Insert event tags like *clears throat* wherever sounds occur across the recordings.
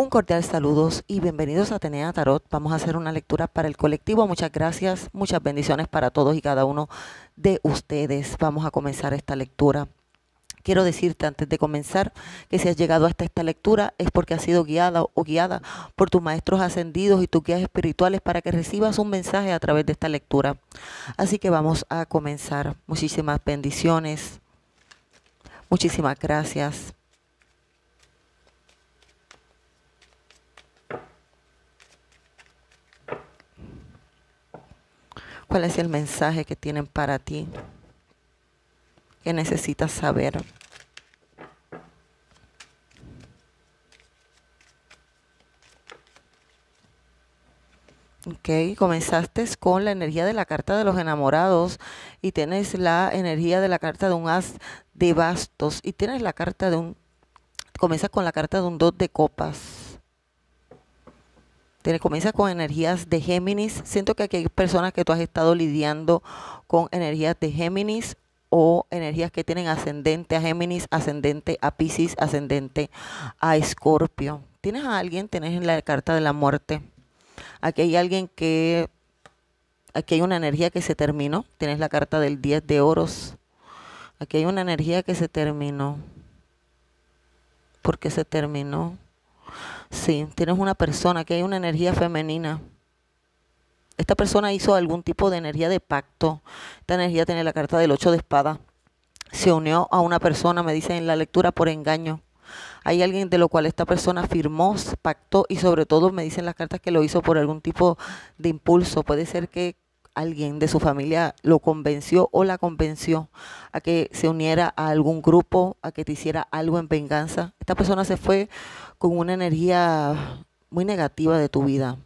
Un cordial saludos y bienvenidos a Atenea Tarot. Vamos a hacer una lectura para el colectivo. Muchas gracias, muchas bendiciones para todos y cada uno de ustedes. Vamos a comenzar esta lectura. Quiero decirte antes de comenzar que si has llegado hasta esta lectura es porque has sido guiada o guiada por tus maestros ascendidos y tus guías espirituales para que recibas un mensaje a través de esta lectura. Así que vamos a comenzar. Muchísimas bendiciones. Muchísimas gracias. ¿Cuál es el mensaje que tienen para ti? Que necesitas saber. Ok, comenzaste con la energía de la carta de los enamorados y tienes la energía de la carta de un as de bastos y tienes la carta de un, comienzas con la carta de un dos de copas comienza con energías de Géminis. Siento que aquí hay personas que tú has estado lidiando con energías de Géminis o energías que tienen ascendente a Géminis, ascendente a Pisces, ascendente a Escorpio. Tienes a alguien, tienes en la carta de la muerte. Aquí hay alguien que, aquí hay una energía que se terminó. Tienes la carta del 10 de oros. Aquí hay una energía que se terminó. ¿Por qué se terminó? Sí, tienes una persona que hay una energía femenina. Esta persona hizo algún tipo de energía de pacto. Esta energía tiene la carta del ocho de espada. Se unió a una persona, me dicen en la lectura, por engaño. Hay alguien de lo cual esta persona firmó, pactó y sobre todo me dicen las cartas que lo hizo por algún tipo de impulso. Puede ser que alguien de su familia lo convenció o la convenció a que se uniera a algún grupo, a que te hiciera algo en venganza. Esta persona se fue con una energía muy negativa de tu vida,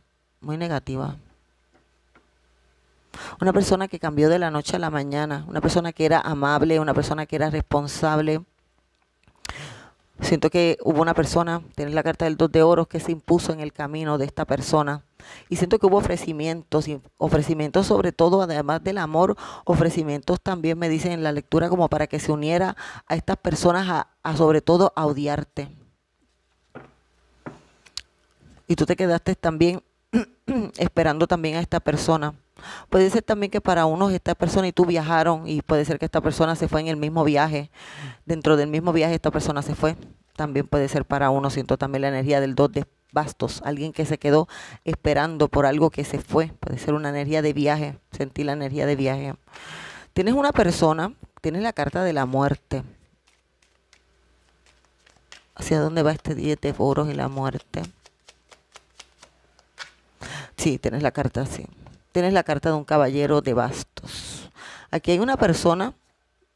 muy negativa. Una persona que cambió de la noche a la mañana, una persona que era amable, una persona que era responsable, Siento que hubo una persona, tienes la carta del dos de oros, que se impuso en el camino de esta persona. Y siento que hubo ofrecimientos, y ofrecimientos sobre todo, además del amor, ofrecimientos también me dicen en la lectura como para que se uniera a estas personas a sobre todo a odiarte. Y tú te quedaste también *clears throat* esperando también a esta persona. Puede ser también que para unos esta persona y tú viajaron y puede ser que esta persona se fue en el mismo viaje. Dentro del mismo viaje esta persona se fue. También puede ser para uno. Siento también la energía del dos de bastos. Alguien que se quedó esperando por algo que se fue. Puede ser una energía de viaje. Sentí la energía de viaje. Tienes una persona, tienes la carta de la muerte. ¿Hacia dónde va este 10 de foros y la muerte? Sí, tienes la carta sí tienes la carta de un caballero de bastos. Aquí hay una persona,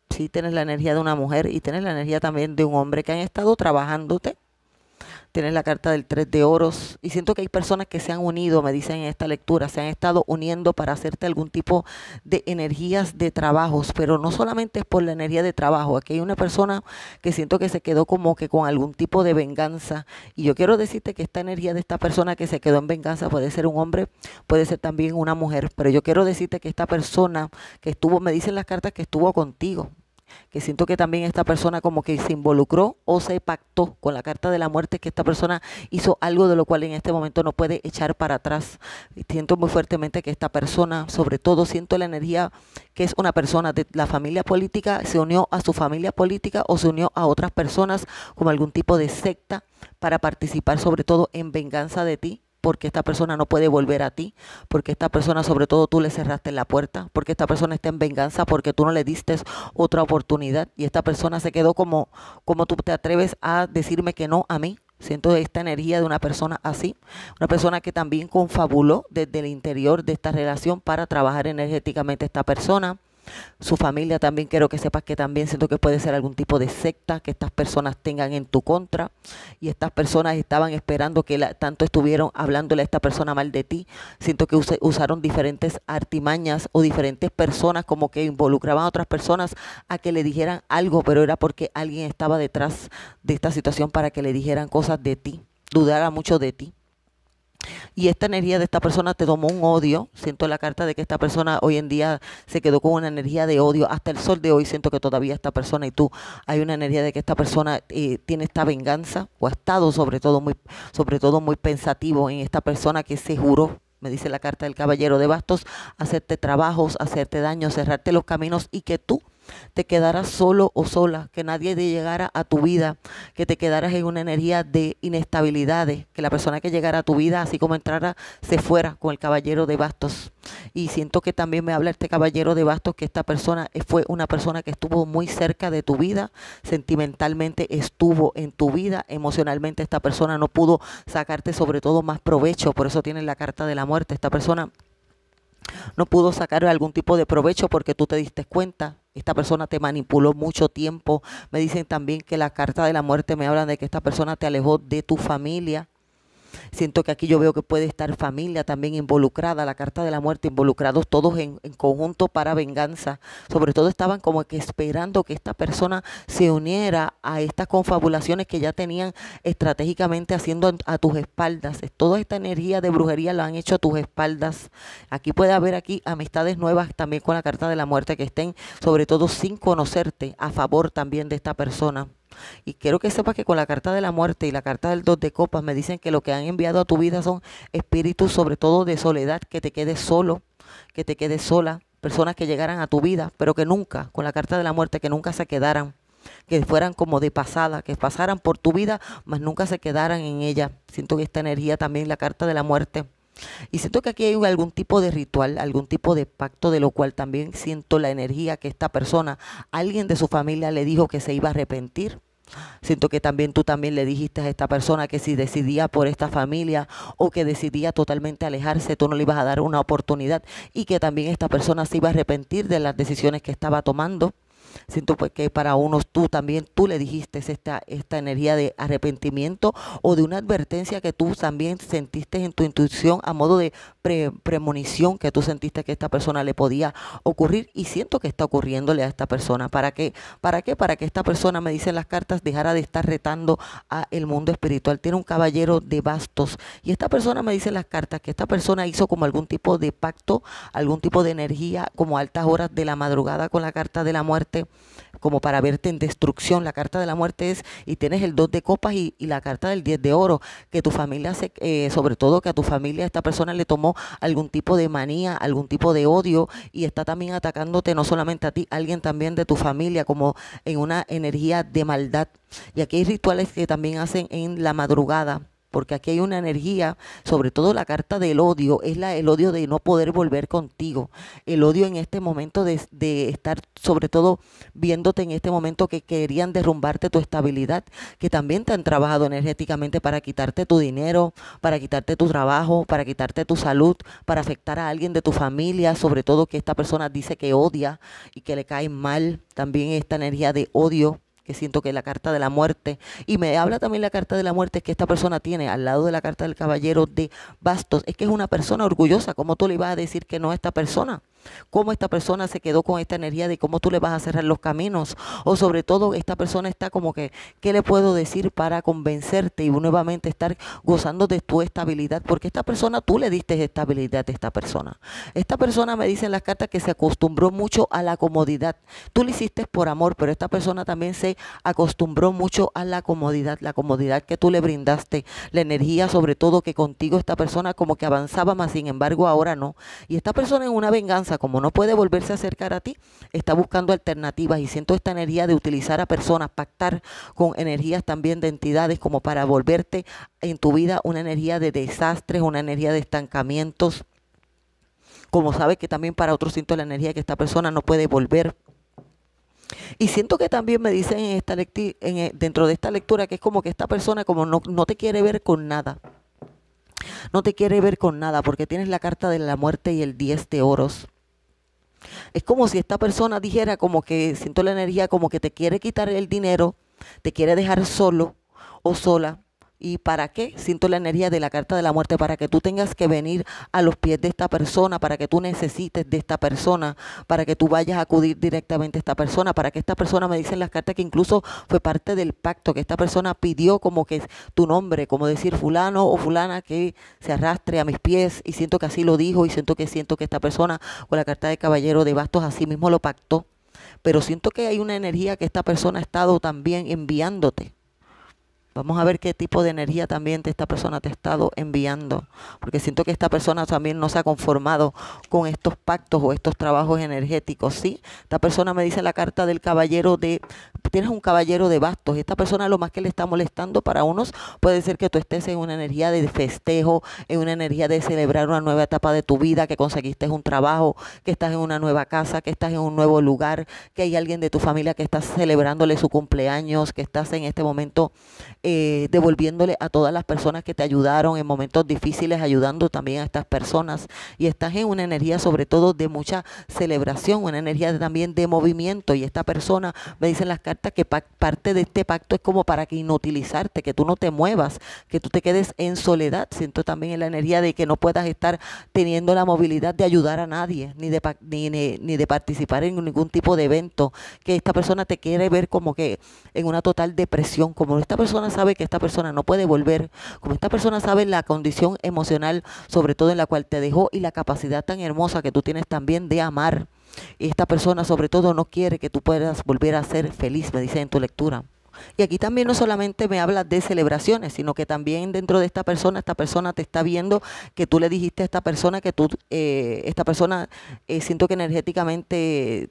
sí tienes la energía de una mujer y tienes la energía también de un hombre que han estado trabajándote tienes la carta del tres de oros y siento que hay personas que se han unido, me dicen en esta lectura, se han estado uniendo para hacerte algún tipo de energías de trabajos, pero no solamente es por la energía de trabajo, aquí hay una persona que siento que se quedó como que con algún tipo de venganza y yo quiero decirte que esta energía de esta persona que se quedó en venganza puede ser un hombre, puede ser también una mujer, pero yo quiero decirte que esta persona que estuvo, me dicen las cartas que estuvo contigo, que siento que también esta persona como que se involucró o se pactó con la carta de la muerte, que esta persona hizo algo de lo cual en este momento no puede echar para atrás. Siento muy fuertemente que esta persona, sobre todo siento la energía que es una persona de la familia política, se unió a su familia política o se unió a otras personas como algún tipo de secta para participar sobre todo en venganza de ti porque esta persona no puede volver a ti, porque esta persona sobre todo tú le cerraste la puerta, porque esta persona está en venganza, porque tú no le diste otra oportunidad y esta persona se quedó como, como tú te atreves a decirme que no a mí. Siento esta energía de una persona así, una persona que también confabuló desde el interior de esta relación para trabajar energéticamente esta persona. Su familia también quiero que sepas que también siento que puede ser algún tipo de secta que estas personas tengan en tu contra y estas personas estaban esperando que tanto estuvieron hablándole a esta persona mal de ti. Siento que usaron diferentes artimañas o diferentes personas como que involucraban a otras personas a que le dijeran algo, pero era porque alguien estaba detrás de esta situación para que le dijeran cosas de ti, dudara mucho de ti. Y esta energía de esta persona te tomó un odio. Siento la carta de que esta persona hoy en día se quedó con una energía de odio. Hasta el sol de hoy siento que todavía esta persona y tú hay una energía de que esta persona eh, tiene esta venganza o ha estado sobre todo muy, sobre todo muy pensativo en esta persona que se juró me dice la carta del caballero de bastos, hacerte trabajos, hacerte daño, cerrarte los caminos y que tú te quedaras solo o sola, que nadie te llegara a tu vida, que te quedaras en una energía de inestabilidades, que la persona que llegara a tu vida, así como entrara, se fuera con el caballero de bastos. Y siento que también me habla este caballero de bastos que esta persona fue una persona que estuvo muy cerca de tu vida, sentimentalmente estuvo en tu vida, emocionalmente esta persona no pudo sacarte sobre todo más provecho, por eso tiene la carta de la muerte. Esta persona no pudo sacar algún tipo de provecho porque tú te diste cuenta. Esta persona te manipuló mucho tiempo. Me dicen también que la carta de la muerte me habla de que esta persona te alejó de tu familia. Siento que aquí yo veo que puede estar familia también involucrada, la carta de la muerte, involucrados todos en, conjunto para venganza. Sobre todo estaban como que esperando que esta persona se uniera a estas confabulaciones que ya tenían estratégicamente haciendo a tus espaldas. Toda esta energía de brujería la han hecho a tus espaldas. Aquí puede haber aquí amistades nuevas también con la carta de la muerte que estén sobre todo sin conocerte a favor también de esta persona. Y quiero que sepas que con la carta de la muerte y la carta del dos de copas me dicen que lo que han enviado a tu vida son espíritus, sobre todo de soledad, que te quedes solo, que te quedes sola, personas que llegaran a tu vida, pero que nunca, con la carta de la muerte, que nunca se quedaran que fueran como de pasada, que pasaran por tu vida, mas nunca se quedaran en ella. Siento que esta energía también, la carta de la muerte. Y siento que aquí hay algún tipo de ritual, algún tipo de pacto, de lo cual también siento la energía que esta persona, alguien de su familia le dijo que se iba a arrepentir Siento que también tú también le dijiste a esta persona que si decidía por esta familia o que decidía totalmente alejarse, tú no le ibas a dar una oportunidad y que también esta persona se iba a arrepentir de las decisiones que estaba tomando. Siento pues, que para unos tú también, tú le dijiste esta, esta energía de arrepentimiento o de una advertencia que tú también sentiste en tu intuición a modo de premonición que tú sentiste que esta persona le podía ocurrir y siento que está ocurriéndole a esta persona. ¿Para qué? ¿Para Para que esta persona, me dicen las cartas, dejara de estar retando a el mundo espiritual. Tiene un caballero de bastos y esta persona, me dice las cartas, que esta persona hizo como algún tipo de pacto, algún tipo de energía, como altas horas de la madrugada con la carta de la muerte como para verte en destrucción. La carta de la muerte es, y tienes el 2 de copas y, la carta del 10 de oro, que tu familia, se, eh, sobre todo que a tu familia esta persona le tomó algún tipo de manía, algún tipo de odio y está también atacándote no solamente a ti, alguien también de tu familia, como en una energía de maldad. Y aquí hay rituales que también hacen en la madrugada porque aquí hay una energía, sobre todo la carta del odio, es la, el odio de no poder volver contigo, el odio en este momento de, de estar sobre todo viéndote en este momento que querían derrumbarte tu estabilidad, que también te han trabajado energéticamente para quitarte tu dinero, para quitarte tu trabajo, para quitarte tu salud, para afectar a alguien de tu familia, sobre todo que esta persona dice que odia y que le cae mal, también esta energía de odio que siento que la carta de la muerte, y me habla también la carta de la muerte que esta persona tiene al lado de la carta del caballero de bastos, es que es una persona orgullosa, como tú le ibas a decir que no a esta persona? cómo esta persona se quedó con esta energía de cómo tú le vas a cerrar los caminos. O sobre todo, esta persona está como que, ¿qué le puedo decir para convencerte y nuevamente estar gozando de tu estabilidad? Porque esta persona, tú le diste estabilidad a esta persona. Esta persona me dice en las cartas que se acostumbró mucho a la comodidad. Tú le hiciste por amor, pero esta persona también se acostumbró mucho a la comodidad, la comodidad que tú le brindaste, la energía sobre todo que contigo esta persona como que avanzaba, más sin embargo ahora no. Y esta persona en una venganza como no puede volverse a acercar a ti, está buscando alternativas y siento esta energía de utilizar a personas, pactar con energías también de entidades como para volverte en tu vida una energía de desastres, una energía de estancamientos. Como sabes que también para otros siento la energía que esta persona no puede volver. Y siento que también me dicen esta eh, dentro de esta lectura que es como que esta persona como no, no te quiere ver con nada. No te quiere ver con nada porque tienes la carta de la muerte y el 10 de oros. Es como si esta persona dijera como que siento la energía, como que te quiere quitar el dinero, te quiere dejar solo o sola, ¿Y para qué? Siento la energía de la carta de la muerte, para que tú tengas que venir a los pies de esta persona, para que tú necesites de esta persona, para que tú vayas a acudir directamente a esta persona, para que esta persona, me en las cartas, que incluso fue parte del pacto, que esta persona pidió como que tu nombre, como decir fulano o fulana que se arrastre a mis pies, y siento que así lo dijo, y siento que siento que esta persona o la carta de caballero de bastos así mismo lo pactó, pero siento que hay una energía que esta persona ha estado también enviándote Vamos a ver qué tipo de energía también esta persona te ha estado enviando, porque siento que esta persona también no se ha conformado con estos pactos o estos trabajos energéticos, ¿sí? Esta persona me dice la carta del caballero de, tienes un caballero de bastos, Y esta persona lo más que le está molestando para unos puede ser que tú estés en una energía de festejo, en una energía de celebrar una nueva etapa de tu vida, que conseguiste un trabajo, que estás en una nueva casa, que estás en un nuevo lugar, que hay alguien de tu familia que está celebrándole su cumpleaños, que estás en este momento... Eh, devolviéndole a todas las personas que te ayudaron en momentos difíciles, ayudando también a estas personas. Y estás en una energía sobre todo de mucha celebración, una energía también de movimiento. Y esta persona, me dicen las cartas, que parte de este pacto es como para que inutilizarte, que tú no te muevas, que tú te quedes en soledad. Siento también en la energía de que no puedas estar teniendo la movilidad de ayudar a nadie, ni de, ni, ni de participar en ningún tipo de evento, que esta persona te quiere ver como que en una total depresión, como esta persona sabe que esta persona no puede volver, como esta persona sabe la condición emocional, sobre todo en la cual te dejó, y la capacidad tan hermosa que tú tienes también de amar. Y esta persona sobre todo no quiere que tú puedas volver a ser feliz, me dice en tu lectura. Y aquí también no solamente me habla de celebraciones, sino que también dentro de esta persona, esta persona te está viendo que tú le dijiste a esta persona que tú, eh, esta persona, eh, siento que energéticamente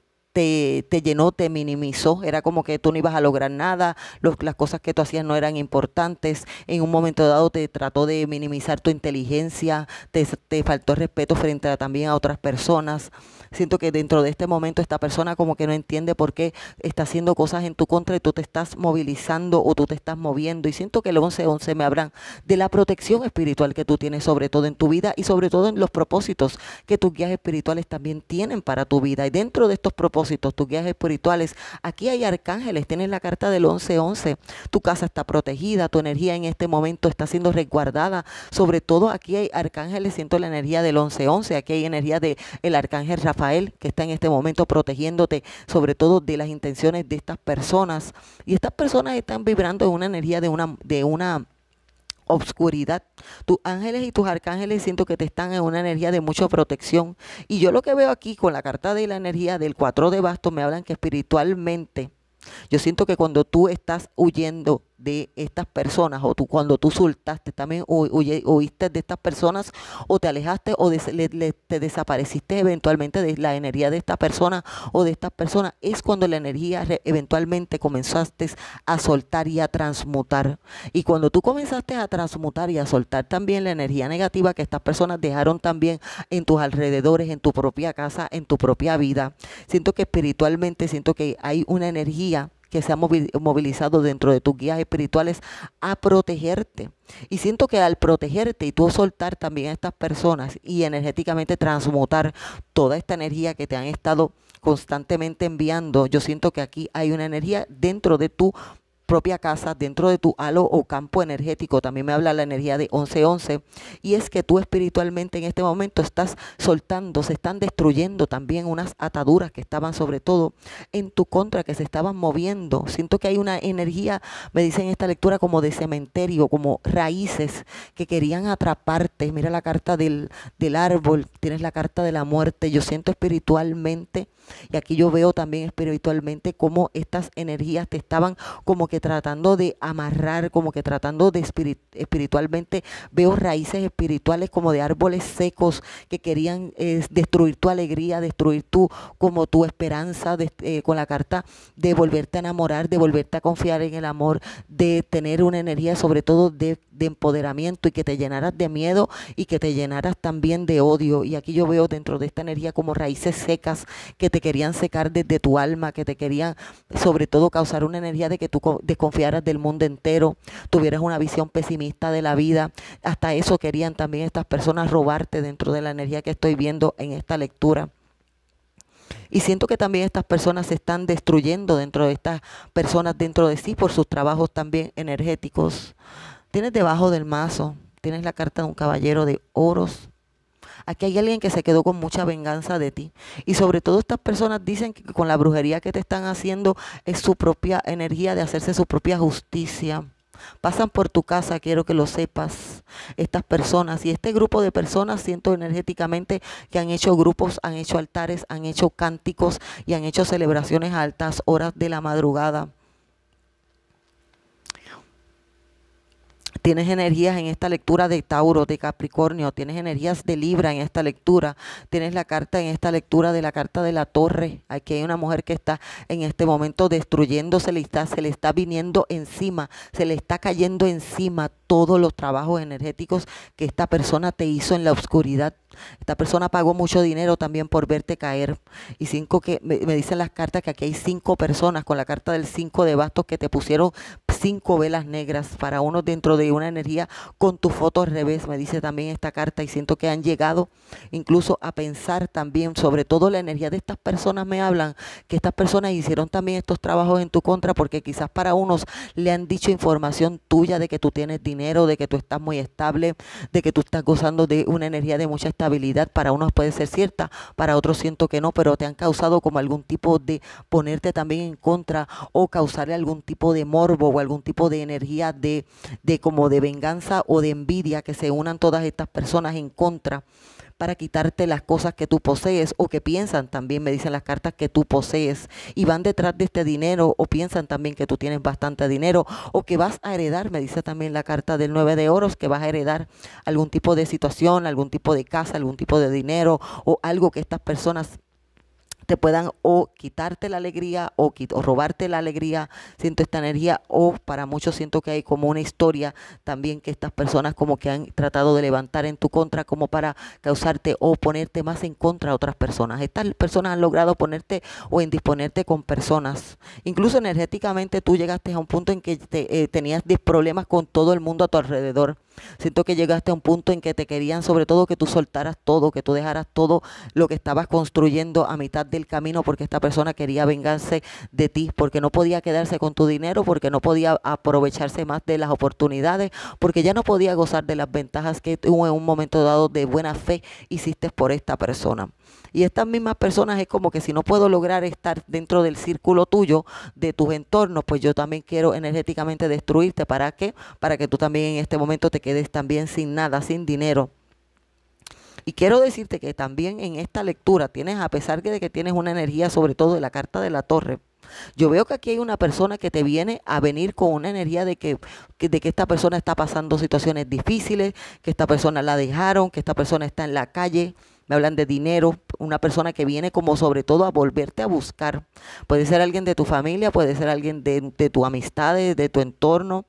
te, llenó, te minimizó, era como que tú no ibas a lograr nada, las cosas que tú hacías no eran importantes, en un momento dado te trató de minimizar tu inteligencia, te, te faltó respeto frente a, también a otras personas siento que dentro de este momento esta persona como que no entiende por qué está haciendo cosas en tu contra y tú te estás movilizando o tú te estás moviendo. Y siento que el 11-11 me hablan de la protección espiritual que tú tienes sobre todo en tu vida y sobre todo en los propósitos que tus guías espirituales también tienen para tu vida. Y dentro de estos propósitos, tus guías espirituales, aquí hay arcángeles, tienes la carta del 11-11. Tu casa está protegida, tu energía en este momento está siendo resguardada. Sobre todo aquí hay arcángeles, siento la energía del 11-11, aquí hay energía del el arcángel Rafael que está en este momento protegiéndote, sobre todo de las intenciones de estas personas. Y estas personas están vibrando en una energía de una, de una obscuridad. Tus ángeles y tus arcángeles siento que te están en una energía de mucha protección. Y yo lo que veo aquí con la carta de la energía del 4 de basto me hablan que espiritualmente, yo siento que cuando tú estás huyendo de estas personas, o tú cuando tú soltaste también o, oíste de estas personas, o te alejaste o te desapareciste eventualmente de la energía de esta persona o de estas personas, es cuando la energía eventualmente comenzaste a soltar y a transmutar. Y cuando tú comenzaste a transmutar y a soltar también la energía negativa que estas personas dejaron también en tus alrededores, en tu propia casa, en tu propia vida, siento que espiritualmente, siento que hay una energía que se han movilizado dentro de tus guías espirituales a protegerte. Y siento que al protegerte y tú soltar también a estas personas y energéticamente transmutar toda esta energía que te han estado constantemente enviando, yo siento que aquí hay una energía dentro de tu propia casa, dentro de tu halo o campo energético. También me habla la energía de 1111. Y es que tú espiritualmente en este momento estás soltando, se están destruyendo también unas ataduras que estaban sobre todo en tu contra, que se estaban moviendo. Siento que hay una energía, me dicen en esta lectura, como de cementerio, como raíces que querían atraparte. Mira la carta del, del árbol, tienes la carta de la muerte. Yo siento espiritualmente, y aquí yo veo también espiritualmente cómo estas energías te estaban como que tratando de amarrar, como que tratando de espiritualmente, veo raíces espirituales como de árboles secos que querían destruir tu alegría, destruir tu, como tu esperanza eh, con la carta de volverte a enamorar, de volverte a confiar en el amor, de tener una energía sobre todo de, de empoderamiento y que te llenaras de miedo y que te llenaras también de odio. Y aquí yo veo dentro de esta energía como raíces secas que te querían secar desde tu alma, que te querían sobre todo causar una energía de que tú desconfiaras del mundo entero, tuvieras una visión pesimista de la vida. Hasta eso querían también estas personas robarte dentro de la energía que estoy viendo en esta lectura. Y siento que también estas personas se están destruyendo dentro de estas personas dentro de sí por sus trabajos también energéticos. Tienes debajo del mazo, tienes la carta de un caballero de oros, Aquí hay alguien que se quedó con mucha venganza de ti. Y sobre todo estas personas dicen que con la brujería que te están haciendo es su propia energía de hacerse su propia justicia. Pasan por tu casa, quiero que lo sepas. Estas personas y este grupo de personas siento energéticamente que han hecho grupos, han hecho altares, han hecho cánticos y han hecho celebraciones altas horas de la madrugada Tienes energías en esta lectura de Tauro, de Capricornio, tienes energías de Libra en esta lectura, tienes la carta en esta lectura de la carta de la torre. Aquí hay una mujer que está en este momento destruyéndose, se le está, se le está viniendo encima, se le está cayendo encima todos los trabajos energéticos que esta persona te hizo en la oscuridad. Esta persona pagó mucho dinero también por verte caer. Y cinco que me, dicen las cartas que aquí hay cinco personas con la carta del cinco de bastos que te pusieron cinco velas negras, para unos dentro de una energía con tu foto al revés, me dice también esta carta, y siento que han llegado incluso a pensar también, sobre todo la energía de estas personas me hablan, que estas personas hicieron también estos trabajos en tu contra, porque quizás para unos le han dicho información tuya de que tú tienes dinero, de que tú estás muy estable, de que tú estás gozando de una energía de mucha estabilidad, para unos puede ser cierta, para otros siento que no, pero te han causado como algún tipo de ponerte también en contra o causarle algún tipo de morbo o algo algún tipo de energía de, de como de venganza o de envidia, que se unan todas estas personas en contra para quitarte las cosas que tú posees o que piensan también, me dicen las cartas, que tú posees y van detrás de este dinero o piensan también que tú tienes bastante dinero o que vas a heredar, me dice también la carta del 9 de oros, que vas a heredar algún tipo de situación, algún tipo de casa, algún tipo de dinero o algo que estas personas te puedan o quitarte la alegría o, robarte la alegría, siento esta energía, o para muchos siento que hay como una historia también que estas personas como que han tratado de levantar en tu contra como para causarte o ponerte más en contra a otras personas. Estas personas han logrado ponerte o indisponerte con personas. Incluso energéticamente tú llegaste a un punto en que te, eh, tenías problemas con todo el mundo a tu alrededor Siento que llegaste a un punto en que te querían sobre todo que tú soltaras todo, que tú dejaras todo lo que estabas construyendo a mitad del camino porque esta persona quería vengarse de ti, porque no podía quedarse con tu dinero, porque no podía aprovecharse más de las oportunidades, porque ya no podía gozar de las ventajas que tú en un momento dado de buena fe hiciste por esta persona. Y estas mismas personas es como que si no puedo lograr estar dentro del círculo tuyo, de tus entornos, pues yo también quiero energéticamente destruirte. ¿Para que Para que tú también en este momento te quedes también sin nada, sin dinero. Y quiero decirte que también en esta lectura tienes, a pesar de que tienes una energía, sobre todo de la carta de la torre, yo veo que aquí hay una persona que te viene a venir con una energía de que, de que esta persona está pasando situaciones difíciles, que esta persona la dejaron, que esta persona está en la calle, me hablan de dinero, una persona que viene como sobre todo a volverte a buscar. Puede ser alguien de tu familia, puede ser alguien de, tu amistad, de tu entorno.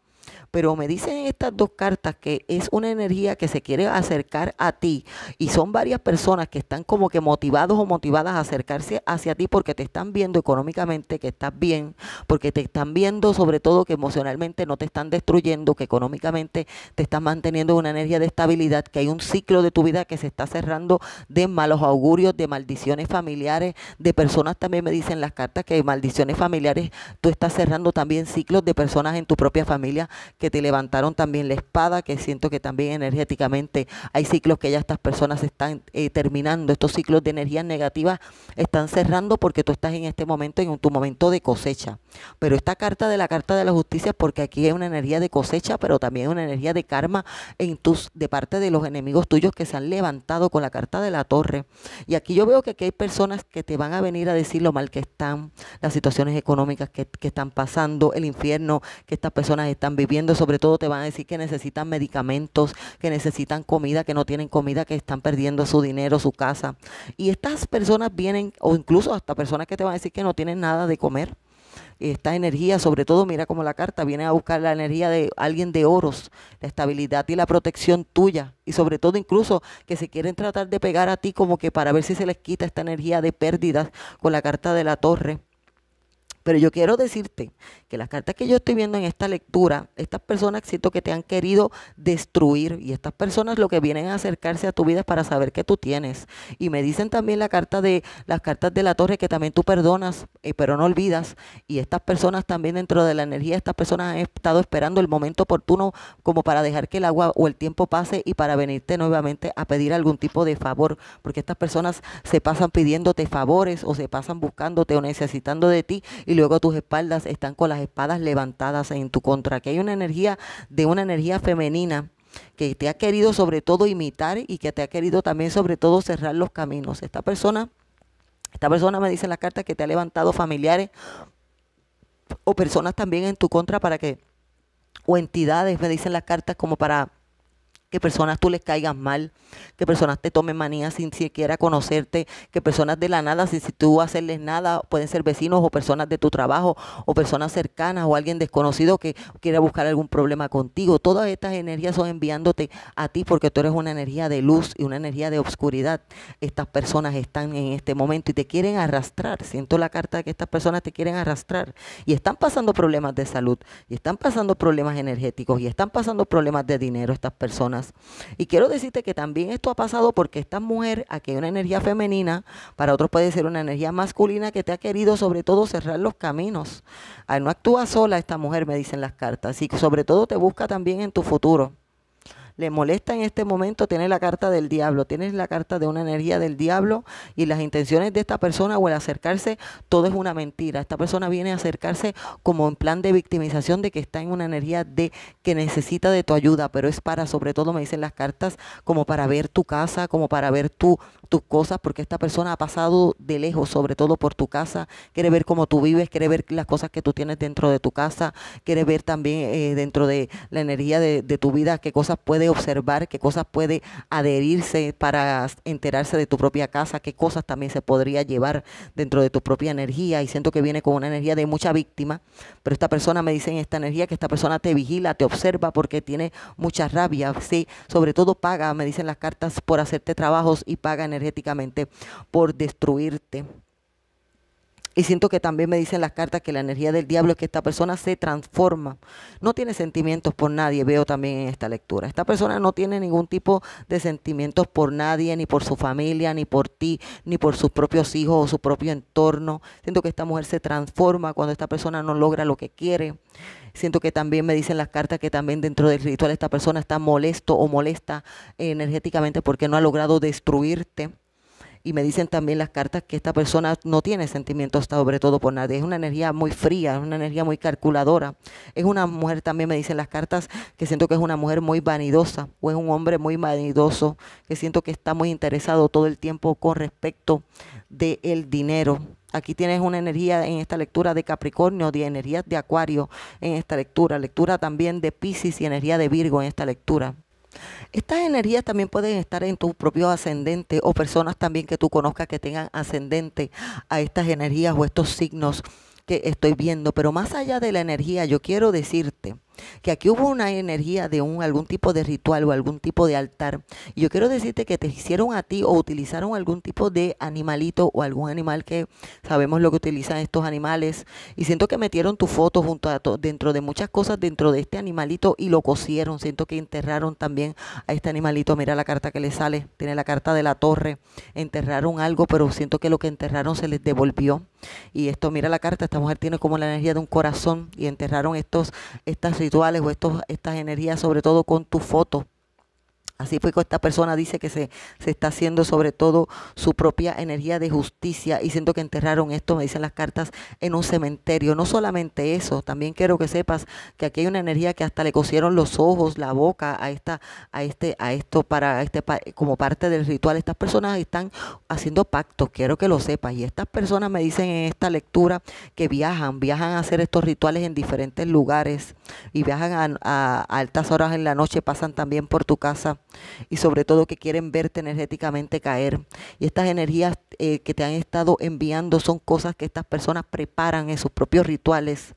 Pero me dicen estas dos cartas que es una energía que se quiere acercar a ti y son varias personas que están como que motivados o motivadas a acercarse hacia ti porque te están viendo económicamente que estás bien, porque te están viendo sobre todo que emocionalmente no te están destruyendo, que económicamente te estás manteniendo una energía de estabilidad, que hay un ciclo de tu vida que se está cerrando de malos augurios, de maldiciones familiares, de personas también me dicen las cartas que maldiciones familiares, tú estás cerrando también ciclos de personas en tu propia familia que te levantaron también la espada, que siento que también energéticamente hay ciclos que ya estas personas están eh, terminando, estos ciclos de energías negativas están cerrando porque tú estás en este momento, en tu momento de cosecha. Pero esta carta de la carta de la justicia, porque aquí es una energía de cosecha, pero también una energía de karma en tus, de parte de los enemigos tuyos que se han levantado con la carta de la torre. Y aquí yo veo que aquí hay personas que te van a venir a decir lo mal que están, las situaciones económicas que están pasando, el infierno que estas personas están viviendo sobre todo te van a decir que necesitan medicamentos, que necesitan comida, que no tienen comida, que están perdiendo su dinero, su casa. Y estas personas vienen, o incluso hasta personas que te van a decir que no tienen nada de comer esta energía, sobre todo, mira como la carta viene a buscar la energía de alguien de oros, la estabilidad y la protección tuya. Y sobre todo incluso que se quieren tratar de pegar a ti como que para ver si se les quita esta energía de pérdidas con la carta de la torre. Pero yo quiero decirte que las cartas que yo estoy viendo en esta lectura, estas personas siento que te han querido destruir y estas personas lo que vienen a acercarse a tu vida es para saber que tú tienes. Y me dicen también la carta de las cartas de la torre que también tú perdonas, eh, pero no olvidas. Y estas personas también dentro de la energía, estas personas han estado esperando el momento oportuno como para dejar que el agua o el tiempo pase y para venirte nuevamente a pedir algún tipo de favor, porque estas personas se pasan pidiéndote favores o se pasan buscándote o necesitando de ti y luego tus espaldas están con las espadas levantadas en tu contra. Que hay una energía de una energía femenina que te ha querido sobre todo imitar y que te ha querido también sobre todo cerrar los caminos. Esta persona, esta persona me dice en la carta que te ha levantado familiares o personas también en tu contra para que, o entidades, me dicen las cartas como para que personas tú les caigas mal, que personas te tomen manía sin siquiera conocerte, que personas de la nada, sin si tú hacerles nada, pueden ser vecinos o personas de tu trabajo o personas cercanas o alguien desconocido que quiera buscar algún problema contigo. Todas estas energías son enviándote a ti porque tú eres una energía de luz y una energía de oscuridad. Estas personas están en este momento y te quieren arrastrar. Siento la carta de que estas personas te quieren arrastrar y están pasando problemas de salud y están pasando problemas energéticos y están pasando problemas de dinero estas personas y quiero decirte que también esto ha pasado porque esta mujer, aquí hay una energía femenina, para otros puede ser una energía masculina que te ha querido sobre todo cerrar los caminos. no actúa sola esta mujer, me dicen las cartas, y sobre todo te busca también en tu futuro le molesta en este momento, tiene la carta del diablo, tienes la carta de una energía del diablo y las intenciones de esta persona o el acercarse, todo es una mentira. Esta persona viene a acercarse como en plan de victimización de que está en una energía de que necesita de tu ayuda, pero es para, sobre todo me dicen las cartas, como para ver tu casa, como para ver tu tus cosas porque esta persona ha pasado de lejos, sobre todo por tu casa, quiere ver cómo tú vives, quiere ver las cosas que tú tienes dentro de tu casa, quiere ver también eh, dentro de la energía de, tu vida qué cosas puede observar, qué cosas puede adherirse para enterarse de tu propia casa, qué cosas también se podría llevar dentro de tu propia energía y siento que viene con una energía de mucha víctima, pero esta persona me dice en esta energía que esta persona te vigila, te observa porque tiene mucha rabia, sí, sobre todo paga, me dicen las cartas por hacerte trabajos y paga el energéticamente por destruirte. Y siento que también me dicen las cartas que la energía del diablo es que esta persona se transforma. No tiene sentimientos por nadie, veo también en esta lectura. Esta persona no tiene ningún tipo de sentimientos por nadie, ni por su familia, ni por ti, ni por sus propios hijos o su propio entorno. Siento que esta mujer se transforma cuando esta persona no logra lo que quiere. Siento que también me dicen las cartas que también dentro del ritual esta persona está molesto o molesta energéticamente porque no ha logrado destruirte y me dicen también las cartas que esta persona no tiene sentimientos sobre todo por nadie, es una energía muy fría, es una energía muy calculadora, es una mujer también me dicen las cartas que siento que es una mujer muy vanidosa o es un hombre muy vanidoso, que siento que está muy interesado todo el tiempo con respecto del dinero. Aquí tienes una energía en esta lectura de Capricornio, de energía de Acuario en esta lectura, lectura también de Pisces y energía de Virgo en esta lectura. Estas energías también pueden estar en tu propio ascendente o personas también que tú conozcas que tengan ascendente a estas energías o estos signos que estoy viendo. Pero más allá de la energía, yo quiero decirte que aquí hubo una energía de un, algún tipo de ritual o algún tipo de altar. Y yo quiero decirte que te hicieron a ti o utilizaron algún tipo de animalito o algún animal que sabemos lo que utilizan estos animales. Y siento que metieron tu foto junto a dentro de muchas cosas dentro de este animalito y lo cosieron. Siento que enterraron también a este animalito. Mira la carta que le sale. Tiene la carta de la torre. Enterraron algo, pero siento que lo que enterraron se les devolvió. Y esto, mira la carta. Esta mujer tiene como la energía de un corazón y enterraron estos, estas o estos, estas energías, sobre todo con tus fotos Así fue que esta persona dice que se, se, está haciendo sobre todo su propia energía de justicia y siento que enterraron esto, me dicen las cartas, en un cementerio. No solamente eso, también quiero que sepas que aquí hay una energía que hasta le cosieron los ojos, la boca a esta, a este, a esto para este como parte del ritual. Estas personas están haciendo pactos, quiero que lo sepas. Y estas personas me dicen en esta lectura que viajan, viajan a hacer estos rituales en diferentes lugares y viajan a altas horas en la noche, pasan también por tu casa y sobre todo que quieren verte energéticamente caer. Y estas energías eh, que te han estado enviando son cosas que estas personas preparan en sus propios rituales.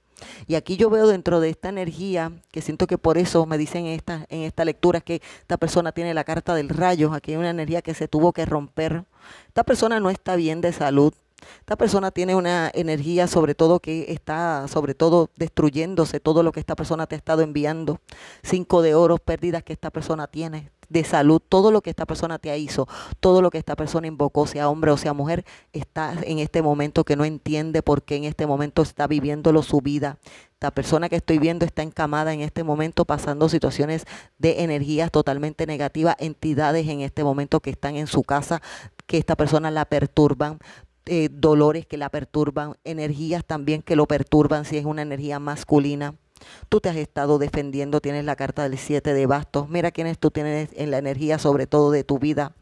Y aquí yo veo dentro de esta energía, que siento que por eso me dicen esta, en esta lectura que esta persona tiene la carta del rayo, aquí hay una energía que se tuvo que romper. Esta persona no está bien de salud, esta persona tiene una energía sobre todo que está sobre todo destruyéndose todo lo que esta persona te ha estado enviando. Cinco de oro, pérdidas que esta persona tiene de salud, todo lo que esta persona te ha hizo, todo lo que esta persona invocó, sea hombre o sea mujer, está en este momento que no entiende por qué en este momento está viviéndolo su vida. Esta persona que estoy viendo está encamada en este momento pasando situaciones de energías totalmente negativas, entidades en este momento que están en su casa, que esta persona la perturban eh, dolores que la perturban, energías también que lo perturban si es una energía masculina. Tú te has estado defendiendo, tienes la carta del 7 de bastos. Mira quiénes tú tienes en la energía, sobre todo de tu vida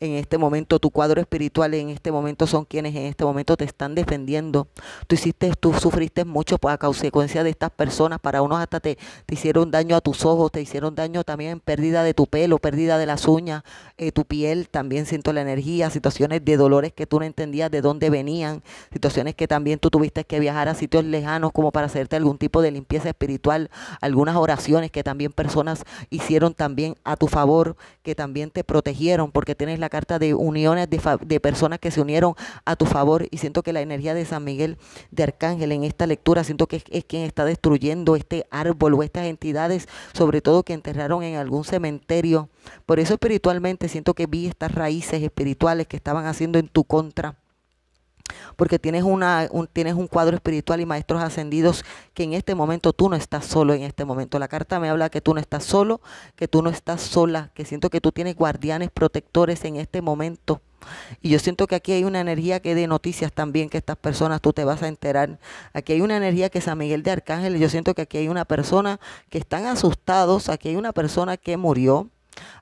en este momento, tu cuadro espiritual en este momento son quienes en este momento te están defendiendo. Tú hiciste, tú sufriste mucho a consecuencia de estas personas. Para unos hasta te, hicieron daño a tus ojos, te hicieron daño también pérdida de tu pelo, pérdida de las uñas, eh, tu piel, también siento la energía, situaciones de dolores que tú no entendías de dónde venían, situaciones que también tú tuviste que viajar a sitios lejanos como para hacerte algún tipo de limpieza espiritual, algunas oraciones que también personas hicieron también a tu favor, que también te protegieron porque tienes la la carta de uniones de, personas que se unieron a tu favor y siento que la energía de San Miguel de Arcángel en esta lectura siento que es, es quien está destruyendo este árbol o estas entidades, sobre todo que enterraron en algún cementerio. Por eso espiritualmente siento que vi estas raíces espirituales que estaban haciendo en tu contra porque tienes, una, un, tienes un cuadro espiritual y maestros ascendidos que en este momento tú no estás solo, en este momento. La carta me habla que tú no estás solo, que tú no estás sola, que siento que tú tienes guardianes, protectores en este momento. Y yo siento que aquí hay una energía que de noticias también, que estas personas tú te vas a enterar. Aquí hay una energía que es San Miguel de Arcángel, yo siento que aquí hay una persona que están asustados, aquí hay una persona que murió,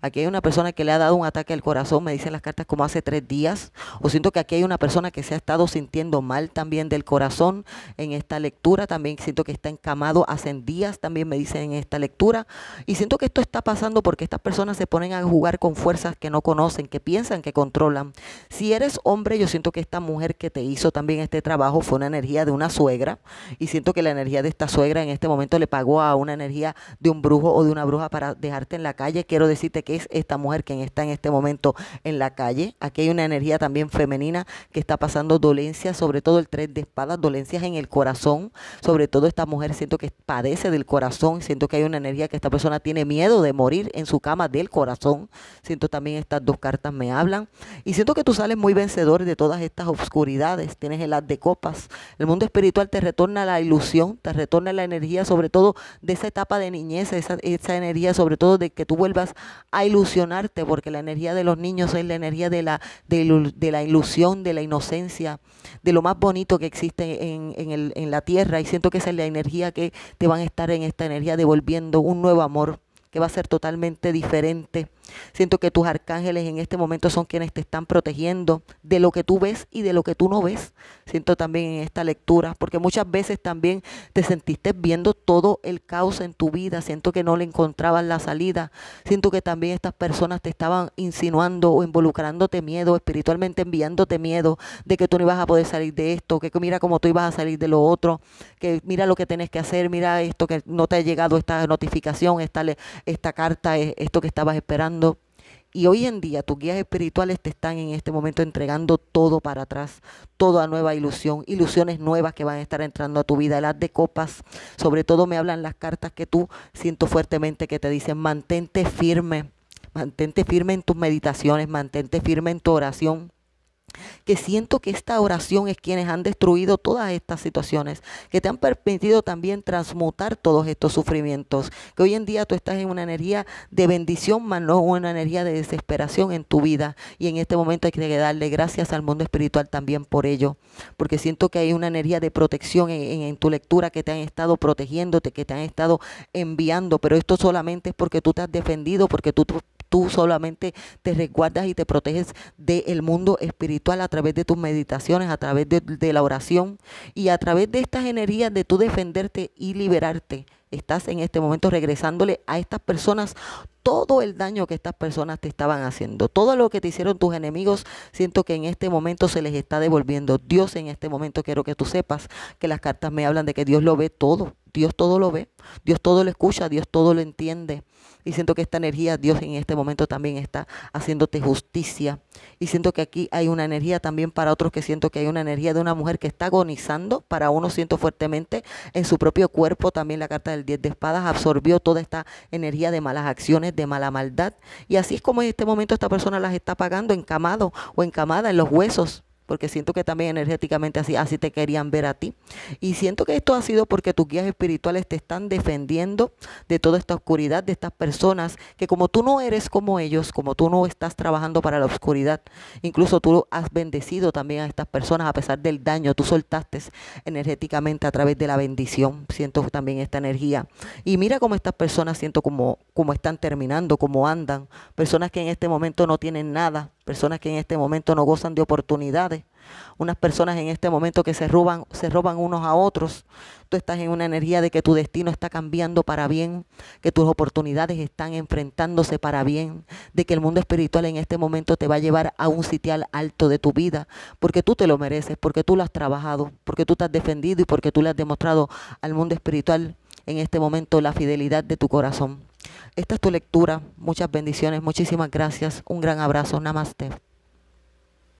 Aquí hay una persona que le ha dado un ataque al corazón, me dicen las cartas, como hace tres días. O siento que aquí hay una persona que se ha estado sintiendo mal también del corazón en esta lectura. También siento que está encamado hace días, también me dicen en esta lectura. Y siento que esto está pasando porque estas personas se ponen a jugar con fuerzas que no conocen, que piensan que controlan. Si eres hombre, yo siento que esta mujer que te hizo también este trabajo fue una energía de una suegra. Y siento que la energía de esta suegra en este momento le pagó a una energía de un brujo o de una bruja para dejarte en la calle. Quiero decir que es esta mujer quien está en este momento en la calle. Aquí hay una energía también femenina que está pasando dolencias, sobre todo el tres de espadas, dolencias en el corazón. Sobre todo esta mujer siento que padece del corazón, siento que hay una energía que esta persona tiene miedo de morir en su cama del corazón. Siento también estas dos cartas me hablan. Y siento que tú sales muy vencedor de todas estas obscuridades. Tienes el haz de copas. El mundo espiritual te retorna la ilusión, te retorna la energía, sobre todo de esa etapa de niñez, esa, esa energía, sobre todo de que tú vuelvas a ilusionarte, porque la energía de los niños es la energía de la, de, la ilusión, de la inocencia, de lo más bonito que existe en, el, en la tierra. Y siento que esa es la energía que te van a estar en esta energía devolviendo un nuevo amor que va a ser totalmente diferente. Siento que tus arcángeles en este momento son quienes te están protegiendo de lo que tú ves y de lo que tú no ves. Siento también en esta lectura, porque muchas veces también te sentiste viendo todo el caos en tu vida. Siento que no le encontrabas la salida. Siento que también estas personas te estaban insinuando o involucrándote miedo, espiritualmente enviándote miedo de que tú no ibas a poder salir de esto, que mira cómo tú ibas a salir de lo otro, que mira lo que tienes que hacer, mira esto, que no te ha llegado esta notificación, esta, esta carta es esto que estabas esperando. Y hoy en día tus guías espirituales te están en este momento entregando todo para atrás, toda nueva ilusión, ilusiones nuevas que van a estar entrando a tu vida, las de copas. Sobre todo me hablan las cartas que tú siento fuertemente que te dicen mantente firme, mantente firme en tus meditaciones, mantente firme en tu oración que siento que esta oración es quienes han destruido todas estas situaciones, que te han permitido también transmutar todos estos sufrimientos, que hoy en día tú estás en una energía de bendición, más no una energía de desesperación en tu vida. Y en este momento hay que darle gracias al mundo espiritual también por ello, porque siento que hay una energía de protección en, en tu lectura que te han estado protegiéndote, que te han estado enviando, pero esto solamente es porque tú te has defendido, porque tú tú solamente te resguardas y te proteges del mundo espiritual a través de tus meditaciones, a través de, de la oración y a través de estas energías de tú defenderte y liberarte estás en este momento regresándole a estas personas todo el daño que estas personas te estaban haciendo, todo lo que te hicieron tus enemigos, siento que en este momento se les está devolviendo. Dios en este momento quiero que tú sepas que las cartas me hablan de que Dios lo ve todo. Dios todo lo ve, Dios todo lo escucha, Dios todo lo entiende. Y siento que esta energía, Dios en este momento también está haciéndote justicia. Y siento que aquí hay una energía también para otros que siento que hay una energía de una mujer que está agonizando. Para uno siento fuertemente en su propio cuerpo. También la carta del 10 de espadas absorbió toda esta energía de malas acciones, de mala maldad. Y así es como en este momento esta persona las está pagando encamado o encamada en los huesos porque siento que también energéticamente así, te querían ver a ti. Y siento que esto ha sido porque tus guías espirituales te están defendiendo de toda esta oscuridad, de estas personas que como tú no eres como ellos, como tú no estás trabajando para la oscuridad, incluso tú has bendecido también a estas personas a pesar del daño, tú soltaste energéticamente a través de la bendición, siento también esta energía. Y mira cómo estas personas siento como, como están terminando, cómo andan, personas que en este momento no tienen nada, personas que en este momento no gozan de oportunidades, unas personas en este momento que se roban, se roban unos a otros. Tú estás en una energía de que tu destino está cambiando para bien, que tus oportunidades están enfrentándose para bien, de que el mundo espiritual en este momento te va a llevar a un sitial alto de tu vida, porque tú te lo mereces, porque tú lo has trabajado, porque tú te has defendido y porque tú le has demostrado al mundo espiritual en este momento la fidelidad de tu corazón. Esta es tu lectura. Muchas bendiciones, muchísimas gracias. Un gran abrazo. Namaste.